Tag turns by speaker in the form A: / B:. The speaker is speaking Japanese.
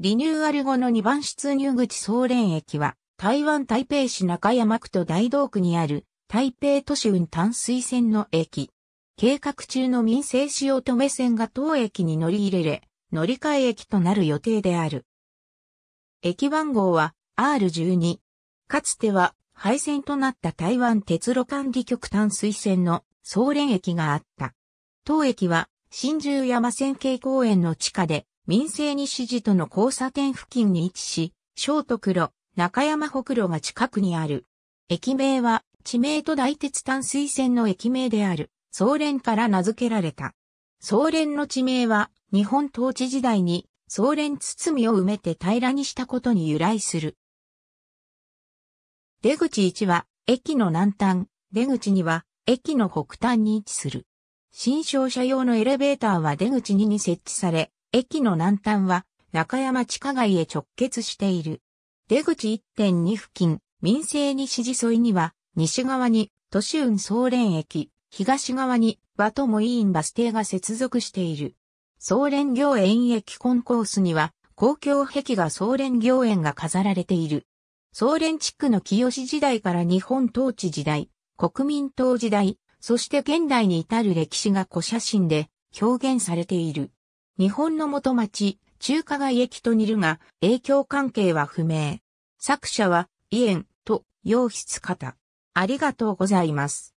A: リニューアル後の2番出入口総連駅は、台湾台北市中山区と大道区にある台北都市運淡水線の駅。計画中の民生使用止め線が当駅に乗り入れれ、乗り換え駅となる予定である。駅番号は R12。かつては廃線となった台湾鉄路管理局淡水線の総連駅があった。当駅は新十山線系公園の地下で民生西寺との交差点付近に位置し、小徳路、中山北路が近くにある。駅名は、地名と大鉄炭水線の駅名である、総連から名付けられた。総連の地名は、日本統治時代に、総連包みを埋めて平らにしたことに由来する。出口1は、駅の南端、出口2は、駅の北端に位置する。新商社用のエレベーターは出口2に設置され、駅の南端は中山地下街へ直結している。出口1.2付近、民生西地沿いには、西側に都市運総連駅、東側に和友委員バス停が接続している。総連行園駅コンコースには、公共壁画総連行園が飾られている。総連地区の清時代から日本統治時代、国民党時代、そして現代に至る歴史が古写真で表現されている。日本の元町、中華街駅と似るが、影響関係は不明。作者は、イエンと、洋室方。ありがとうございます。